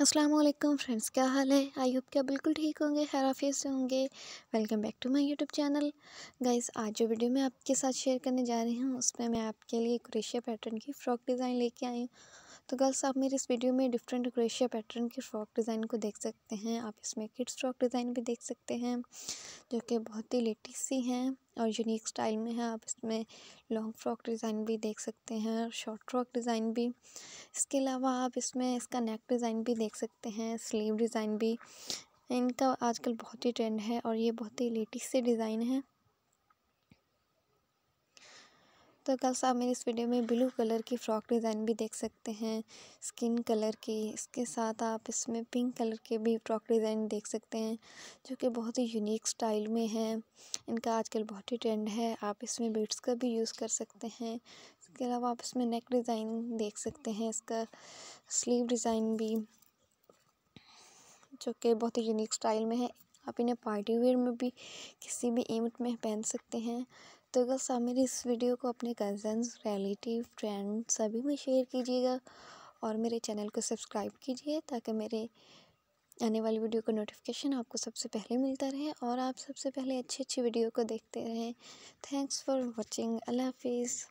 Aslam friends क्या हाल है I hope क्या बिल्कुल ठीक होंगे खैर फेस से होंगे welcome back to my YouTube channel guys आज जो वीडियो मैं आपके साथ शेयर करने जा रही हूँ उसमें मैं आपके लिए क्रेशिया पैटर्न की फ़्रॉक डिज़ाइन लेके आई हूँ तो गर्ल्स आप मेरे इस वीडियो में डिफरेंट क्रेशिया पैटर्न के फ्रॉक डिज़ाइन को देख सकते हैं आप इसमें किड्स फ्रॉक डिज़ाइन भी देख सकते हैं जो कि बहुत ही लेटेस्ट सी हैं और यूनिक स्टाइल में है आप इसमें लॉन्ग फ्रॉक डिज़ाइन भी देख सकते हैं और शॉर्ट फ्रॉक डिज़ाइन भी इसके अलावा आप इसमें इसका नेक डिज़ाइन भी देख सकते हैं स्लीव डिज़ाइन भी इनका आजकल बहुत ही ट्रेंड है और ये बहुत ही लेटेस्ट से डिज़ाइन है तो से आप मेरे इस वीडियो में ब्लू कलर की फ्रॉक डिज़ाइन भी देख सकते हैं स्किन कलर की इसके साथ आप इसमें पिंक कलर के भी फ्रॉक डिज़ाइन देख सकते हैं जो कि बहुत ही यूनिक स्टाइल में है इनका आजकल बहुत ही ट्रेंड है आप इसमें बीट्स का भी यूज़ कर सकते हैं इसके अलावा आप इसमें नेक डिज़ाइन देख सकते हैं इसका स्लीव डिज़ाइन भी जो कि बहुत ही यूनिक स्टाइल में है आप इन्हें पार्टी वेयर में भी किसी भी इवेंट में पहन सकते हैं तो बस आप मेरी इस वीडियो को अपने कजन्स रिलेटिव फ्रेंड सभी में शेयर कीजिएगा और मेरे चैनल को सब्सक्राइब कीजिए ताकि मेरे आने वाली वीडियो का नोटिफिकेशन आपको सबसे पहले मिलता रहे और आप सबसे पहले अच्छी अच्छी वीडियो को देखते रहें थैंक्स फॉर वॉचिंग अल्लाह हाफिज़